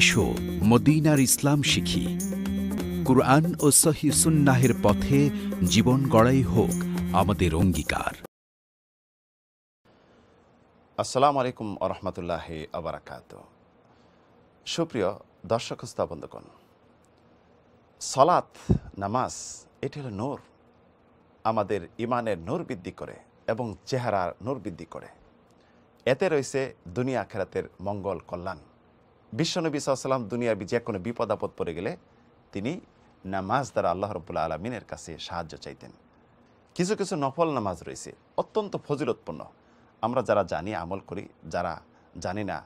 এসো মদিনার ইসলাম শিখি কুরআন ও সহি সুন্নাহের পথে জীবন গড়াই হোক আমাদের অঙ্গীকার আসসালামু আলাইকুম আরহামতুল্লাহ আবরাকাত সুপ্রিয় দর্শক স্থাপন্দগণ সলাত নামাজ এটি হলো নূর আমাদের ইমানের নূর বৃদ্ধি করে এবং চেহারার নূর বৃদ্ধি করে এতে রয়েছে দুনিয়া আখেরাতের মঙ্গল কল্যাণ বিশ্বনবী সাল্লাম দুনিয়ার যে কোনো বিপদ আপদ পড়ে গেলে তিনি নামাজ দ্বারা আল্লাহ রবুল্লা আলমিনের কাছে সাহায্য চাইতেন কিছু কিছু নফল নামাজ রয়েছে অত্যন্ত ফজিলতপূর্ণ আমরা যারা জানি আমল করি যারা জানি না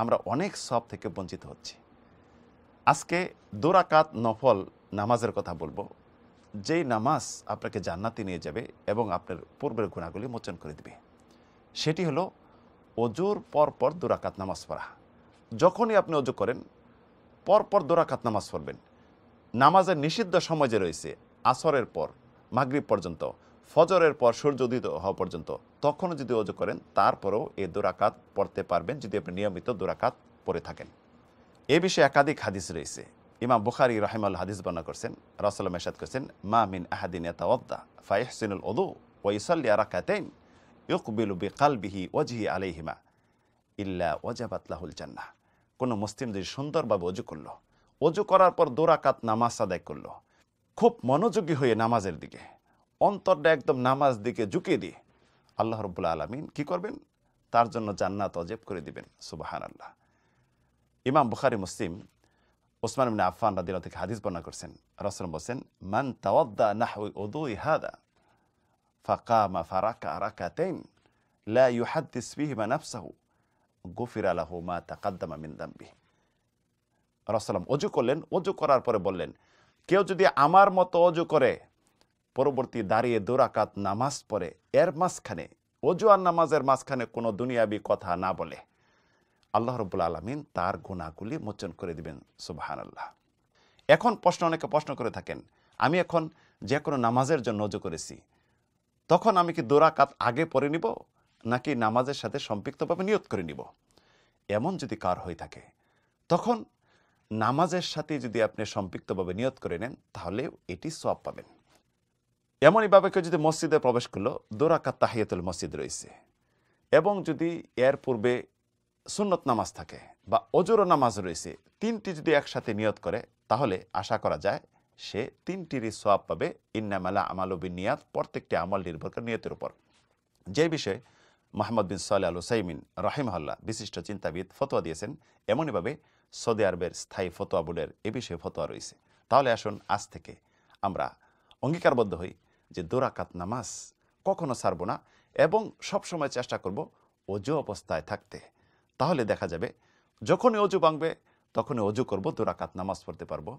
আমরা অনেক সব থেকে বঞ্চিত হচ্ছি আজকে দোরাকাত নফল নামাজের কথা বলবো যেই নামাজ আপনাকে জান্নাতে নিয়ে যাবে এবং আপনার পূর্বের গুণাগুলি মোচন করে দেবে সেটি হলো অজুর পর পর দুরাকাত নামাজ পড়া যখনই আপনি অজু করেন পরপর দোরাকাত নামাজ পড়বেন নামাজের নিষিদ্ধ সময় যে রয়েছে আসরের পর মাগরীব পর্যন্ত ফজরের পর সূর্য উদিত হওয়া পর্যন্ত তখনও যদি অজু করেন তারপরেও এই দোরাকাত পড়তে পারবেন যদি আপনি নিয়মিত দোরাকাত পড়ে থাকেন এ বিষয়ে একাধিক হাদিস রয়েছে ইমাম বুখারি রাহেমাল হাদিস বর্ণনা করছেন রাসাল্লাম এসাদ করছেন মা মিন আহাদিন এতাওদ্দা ফাইহসিনুল ওদু ওয়াইসাল্লি আরাকাতেন ইকবিলু বিকালবিহি ওয়াজহি আলাইহিমা ইল্লা ওজাবাতলাহুল লাহুল কোনো মুসলিম যদি সুন্দরভাবে অজু করলো অজু করার পর দোরাকাত নামাজ আদায় করলো খুব মনোযোগী হয়ে নামাজের দিকে অন্তরটা একদম নামাজ দিকে ঝুঁকিয়ে দিয়ে আল্লাহ রব্বুল আলমিন কি করবেন তার জন্য জান্নাত অজেব করে দিবেন সুবাহান আল্লাহ ইমাম বুখারি মুসলিম ওসমান ইবিন আফান রাদিল থেকে হাদিস বর্ণনা করছেন রসম বলছেন মান তাওয়াদ্দা নাহু ওদু ইহাদা মা ফারাকা রাকাতাইন লা ইউহাদ্দিস বিহিমা নাফসাহু গফির আলাহ মা তাকাদ্দামা মিন দাম্বি রাসালাম অজু করলেন অজু করার পরে বললেন কেউ যদি আমার মতো অজু করে পরবর্তী দাঁড়িয়ে দুরাকাত নামাজ পড়ে এর মাঝখানে অজু আর নামাজের মাঝখানে কোনো দুনিয়াবি কথা না বলে আল্লাহ রব্বুল আলমিন তার গুণাগুলি মোচন করে দিবেন সুবাহান আল্লাহ এখন প্রশ্ন অনেকে প্রশ্ন করে থাকেন আমি এখন যে কোনো নামাজের জন্য অজু করেছি তখন আমি কি দোরাকাত আগে পরে নিব নাকি নামাজের সাথে সম্পৃক্তভাবে নিয়োগ করে নিব এমন যদি কার হয়ে থাকে তখন নামাজের সাথে যদি আপনি সম্পৃক্তভাবে নিয়ত করে নেন তাহলে এটি সব পাবেন এমনইভাবে কেউ যদি মসজিদে প্রবেশ করলো দোরাকা তাহিয়াতুল মসজিদ রয়েছে এবং যদি এর পূর্বে সুন্নত নামাজ থাকে বা অজোর নামাজ রয়েছে তিনটি যদি একসাথে নিয়ত করে তাহলে আশা করা যায় সে তিনটিরই সোয়াব পাবে ইন্নামালা নিয়াত প্রত্যেকটি আমল নির্ভর করে নিয়তের উপর যে বিষয়ে মাহমদ বিন সাল্লাহ আল সাইমিন রাহিমহাল্লা বিশিষ্ট চিন্তাবিদ ফতোয়া দিয়েছেন এমনইভাবে সৌদি আরবের স্থায়ী ফতোয়া বোর্ডের এ বিষয়ে ফতোয়া রয়েছে তাহলে আসুন আজ থেকে আমরা অঙ্গীকারবদ্ধ হই যে দোরাকাত নামাজ কখনো সারব না এবং সবসময় চেষ্টা করব অজু অবস্থায় থাকতে তাহলে দেখা যাবে যখনই অজু ভাঙবে তখনই অজু করব দোরাকাত নামাজ পড়তে পারবো